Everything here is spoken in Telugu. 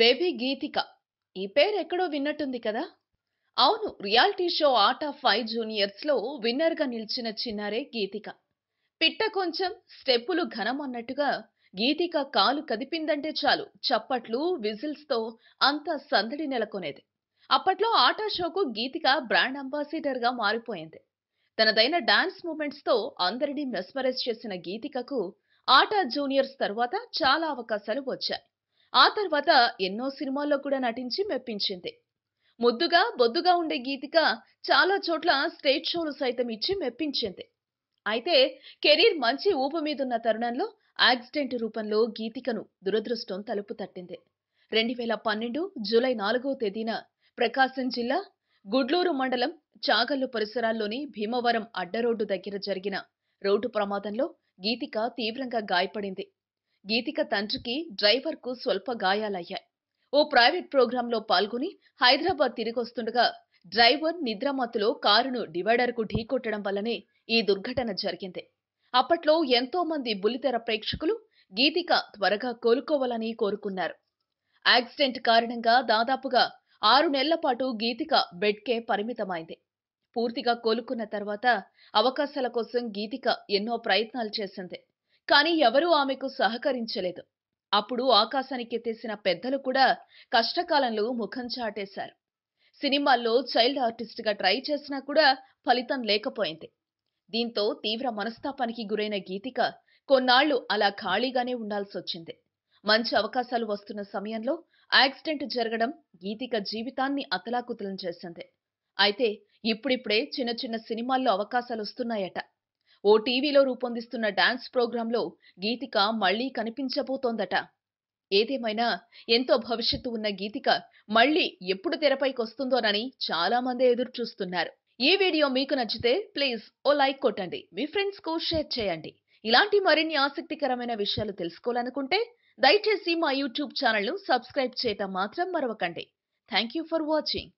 బేబీ గీతిక ఈ పేరు ఎక్కడో విన్నట్టుంది కదా అవును reality show art of five జూనియర్స్లో విన్నర్గా నిలిచిన చిన్నారే గీతిక పిట్ట కొంచెం స్టెప్పులు ఘనమన్నట్టుగా గీతిక కాలు కదిపిందంటే చాలు చప్పట్లు విజిల్స్తో అంత సందడి నెలకొనేది అప్పట్లో ఆటా షోకు గీతిక బ్రాండ్ అంబాసిడర్గా మారిపోయింది తనదైన డాన్స్ మూమెంట్స్తో అందరినీ మెస్మరైజ్ చేసిన గీతికకు ఆటా జూనియర్స్ తర్వాత చాలా అవకాశాలు వచ్చాయి ఆ తర్వాత ఎన్నో సినిమాల్లో కూడా నటించి మెప్పించింది ముద్దుగా బొద్దుగా ఉండే గీతిక చాలా చోట్ల స్టేజ్ షోలు సైతం ఇచ్చి మెప్పించింది అయితే కెరీర్ మంచి ఊపు మీదున్న తరుణంలో యాక్సిడెంట్ రూపంలో గీతికను దురదృష్టం తలుపు తట్టింది రెండు వేల పన్నెండు జూలై నాలుగో తేదీన ప్రకాశం జిల్లా గుడ్లూరు మండలం చాగల్లు పరిసరాల్లోని భీమవరం అడ్డరోడ్డు దగ్గర జరిగిన రోడ్డు ప్రమాదంలో గీతిక తీవ్రంగా గాయపడింది గీతిక తండ్రికి డ్రైవర్కు స్వల్ప గాయాలయ్యాయి ఓ ప్రైవేట్ ప్రోగ్రాంలో పాల్గొని హైదరాబాద్ తిరిగొస్తుండగా డ్రైవర్ నిద్రమత్తులో కారును డివైడర్కు ఢీకొట్టడం వల్లనే ఈ దుర్ఘటన జరిగింది అప్పట్లో ఎంతో మంది బుల్లితెర ప్రేక్షకులు గీతిక త్వరగా కోలుకోవాలని కోరుకున్నారు యాక్సిడెంట్ కారణంగా దాదాపుగా ఆరు నెలల పాటు గీతిక బెడ్కే పరిమితమైంది పూర్తిగా కోలుకున్న తర్వాత అవకాశాల కోసం గీతిక ఎన్నో ప్రయత్నాలు చేసింది కానీ ఎవరూ ఆమెకు సహకరించలేదు అప్పుడు ఆకాశానికెత్తేసిన పెద్దలు కూడా కష్టకాలంలో ముఖం చాటేశారు సినిమాల్లో చైల్డ్ ఆర్టిస్ట్గా ట్రై చేసినా కూడా ఫలితం లేకపోయింది దీంతో తీవ్ర మనస్తాపానికి గురైన గీతిక కొన్నాళ్లు అలా ఖాళీగానే ఉండాల్సి వచ్చింది మంచి అవకాశాలు వస్తున్న సమయంలో యాక్సిడెంట్ జరగడం గీతిక జీవితాన్ని అతలాకుతలం చేసింది అయితే ఇప్పుడిప్పుడే చిన్న చిన్న సినిమాల్లో అవకాశాలు వస్తున్నాయట ఓ టీవీలో రూపొందిస్తున్న డాన్స్ ప్రోగ్రాంలో గీతిక మళ్లీ కనిపించబోతోందట ఏదేమైనా ఎంతో భవిష్యత్తు ఉన్న గీతిక మళ్లీ ఎప్పుడు తెరపైకి వస్తుందోనని మంది ఎదురు చూస్తున్నారు ఈ వీడియో మీకు నచ్చితే ప్లీజ్ ఓ లైక్ కొట్టండి మీ ఫ్రెండ్స్కు షేర్ చేయండి ఇలాంటి మరిన్ని ఆసక్తికరమైన విషయాలు తెలుసుకోవాలనుకుంటే దయచేసి మా యూట్యూబ్ ఛానల్ను సబ్స్క్రైబ్ చేయటం మాత్రం మరవకండి థ్యాంక్ యూ ఫర్ వాచింగ్